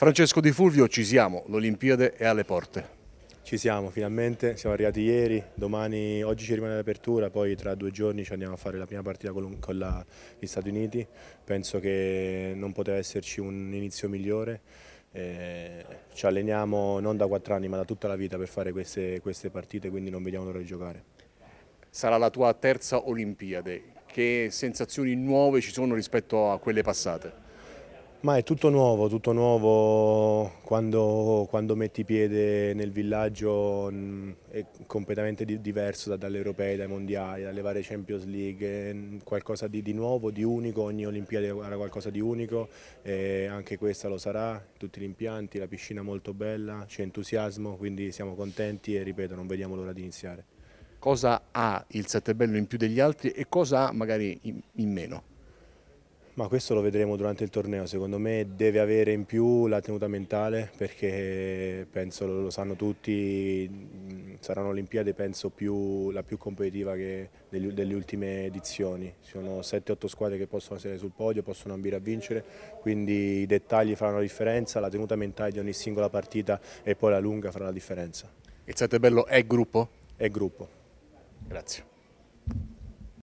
Francesco Di Fulvio, ci siamo, l'Olimpiade è alle porte. Ci siamo finalmente, siamo arrivati ieri, domani, oggi ci rimane l'apertura, poi tra due giorni ci andiamo a fare la prima partita con, con la, gli Stati Uniti, penso che non poteva esserci un inizio migliore, eh, ci alleniamo non da quattro anni ma da tutta la vita per fare queste, queste partite, quindi non vediamo l'ora di giocare. Sarà la tua terza Olimpiade, che sensazioni nuove ci sono rispetto a quelle passate? Ma è tutto nuovo, tutto nuovo quando, quando metti piede nel villaggio mm, è completamente di, diverso da, dalle europee, dai mondiali, dalle varie Champions League, mh, mm, qualcosa di, di, nuovo, di unico, ogni Olimpiade era qualcosa di unico, e anche questa lo sarà, tutti gli impianti, la piscina molto bella, c'è entusiasmo, quindi siamo contenti e ripeto non vediamo l'ora di iniziare. Cosa ha il Settebello in più degli altri e cosa ha magari in, in meno? Ma questo lo vedremo durante il torneo, secondo me deve avere in più la tenuta mentale perché penso lo sanno tutti, saranno Olimpiadi penso più, la più competitiva degli, delle ultime edizioni, ci sono 7-8 squadre che possono essere sul podio, possono ambire a vincere, quindi i dettagli faranno la differenza, la tenuta mentale di ogni singola partita e poi la lunga farà la differenza. Il Sette Bello è gruppo? È gruppo. Grazie.